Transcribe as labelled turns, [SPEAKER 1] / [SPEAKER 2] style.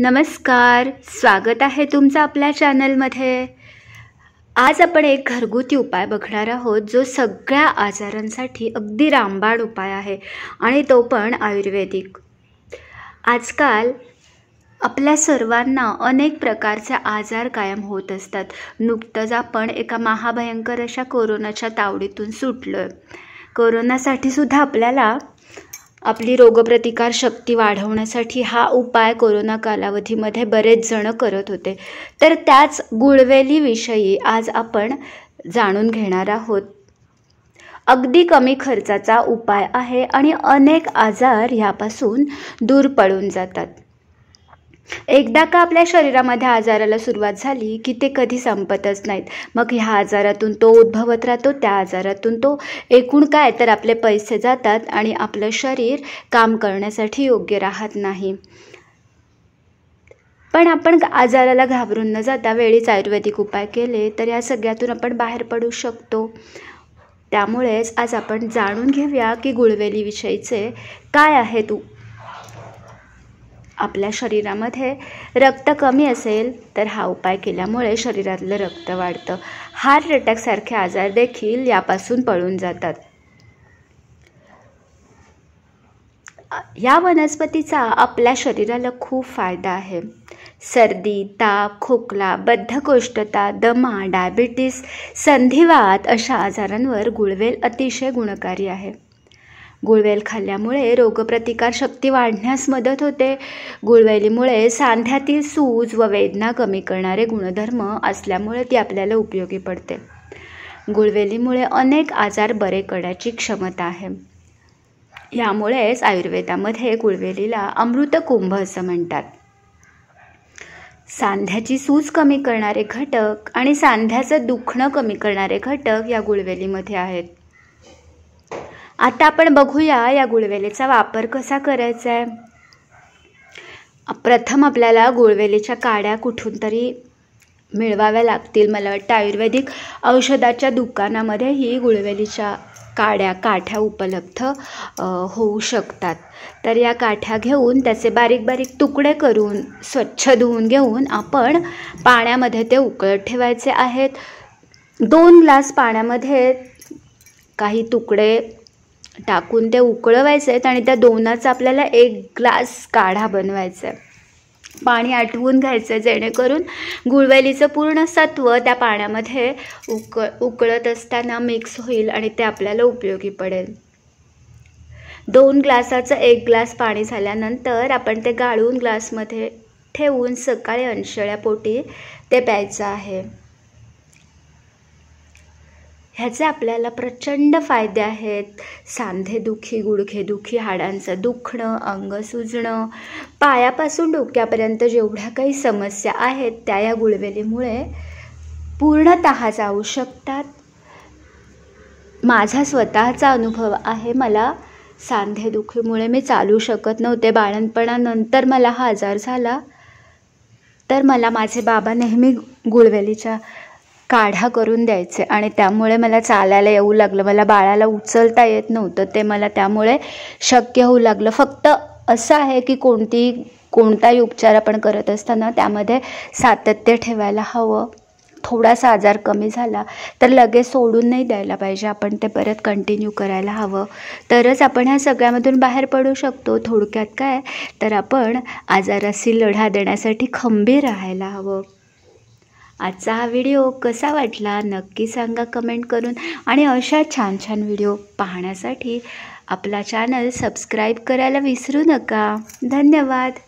[SPEAKER 1] नमस्कार स्वागत आहे तुमचं आपल्या चॅनलमध्ये आज आपण एक घरगुती उपाय बघणार आहोत जो सगळ्या आजारांसाठी अगदी रामबाण उपाय आहे आणि तो पण आयुर्वेदिक आजकाल आपल्या सर्वांना अनेक प्रकारचे आजार कायम होत असतात नुकतंच आपण एका महाभयंकर अशा कोरोनाच्या तावडीतून सुटलो आहे कोरोनासाठी सुद्धा आपल्याला आपली रोगप्रतिकारशक्ती वाढवण्यासाठी हा उपाय कोरोना कालावधीमध्ये बरेच जण करत होते तर त्याच गुळवेलीविषयी आज आपण जाणून घेणार आहोत अगदी कमी खर्चाचा उपाय आहे आणि अनेक आजार ह्यापासून दूर पळून जातात एकदा का आपल्या शरीरामध्ये आजाराला सुरुवात झाली की ते कधी संपतच नाहीत मग ह्या आजारातून तो उद्भवत राहतो त्या आजारातून तो एकूण काय तर आपले पैसे जातात आणि आपलं शरीर काम करण्यासाठी योग्य राहत नाही पण आपण आजाराला घाबरून न जाता वेळीच आयुर्वेदिक उपाय केले तर या सगळ्यातून आपण बाहेर पडू शकतो त्यामुळेच आज आपण जाणून घेऊया की गुळवेलीविषयीचे काय आहेत आपल्या शरीरामध्ये रक्त कमी असेल तर हा उपाय केल्यामुळे शरीरातलं रक्त वाढतं हार्ट अटॅकसारखे आजार देखील यापासून पळून जातात या वनस्पतीचा आपल्या शरीराला खूप फायदा आहे सर्दी ताप खोकला बद्धकोष्ठता दमा डायबिटीस संधिवात अशा आजारांवर गुळवेल अतिशय गुणकारी आहे गुळवेल खाल्ल्यामुळे रोगप्रतिकारशक्ती वाढण्यास मदत होते गुळवेलीमुळे सांध्यातील सूज व वेदना कमी करणारे गुणधर्म असल्यामुळे ती आपल्याला उपयोगी पडते गुळवेलीमुळे अनेक आजार बरे करण्याची क्षमता आहे यामुळेच आयुर्वेदामध्ये गुळवेलीला अमृतकुंभ असं म्हणतात सांध्याची सूज कमी करणारे घटक आणि सांध्याचं दुखणं कमी करणारे घटक या गुळवेलीमध्ये आहेत आता आपण बघूया या गुळवेलेचा वापर कसा करायचा आहे प्रथम आपल्याला गुळवेलीच्या काड्या कुठून तरी मिळवाव्या लागतील मला वाटतं आयुर्वेदिक औषधाच्या दुकानामध्ये ही गुळवेलीच्या काड्या काठ्या उपलब्ध होऊ शकतात तर या काठ्या घेऊन त्याचे बारीक बारीक तुकडे करून स्वच्छ धुवून घेऊन आपण पाण्यामध्ये ते उकळत ठेवायचे आहेत दोन ग्लास पाण्यामध्ये काही तुकडे टाकून ते उकळवायचं आहेत आणि त्या दोनाचा आपल्याला एक ग्लास काढा बनवायचा आहे पाणी आठवून घ्यायचं आहे जेणेकरून गुळवेलीचं पूर्ण सत्व त्या पाण्यामध्ये उक उकळत असताना मिक्स होईल आणि ते आपल्याला उपयोगी पडेल दोन ग्लासाचं एक ग्लास पाणी झाल्यानंतर आपण ते गाळून ग्लासमध्ये ठेवून सकाळी अंशळ्या पोटी ते प्यायचं आहे ह्याचे आपल्याला प्रचंड फायदे आहेत सांधेदुखी गुडघेदुखी हाडांचं दुखणं अंग सुजणं पायापासून डोक्यापर्यंत जेवढ्या काही समस्या आहेत त्या या गुळवेलीमुळे पूर्णत जाऊ शकतात माझा स्वतःचा अनुभव आहे मला सांधेदुखीमुळे मी चालू शकत नव्हते बाळणपणानंतर मला हा आजार झाला तर मला माझे बाबा नेहमी गुळवेलीच्या काढा करून द्यायचे आणि त्यामुळे मला चालायला येऊ लागलं मला बाळाला उचलता येत नव्हतं ते मला त्यामुळे शक्य होऊ लागलं फक्त असं आहे की कोणती कोणताही उपचार आपण करत असताना त्यामध्ये सातत्य ठेवायला हवं थोडासा आजार कमी झाला तर लगेच सोडून नाही द्यायला पाहिजे आपण ते परत कंटिन्यू करायला हवं तरच आपण ह्या सगळ्यामधून बाहेर पडू शकतो थोडक्यात काय तर आपण आजाराशी लढा देण्यासाठी खंबीर राहायला हवं आजचा हा व्हिडिओ कसा वाटला नक्की सांगा कमेंट करून आणि अशा छान छान व्हिडिओ पाहण्यासाठी आपला चॅनल सबस्क्राईब करायला विसरू नका धन्यवाद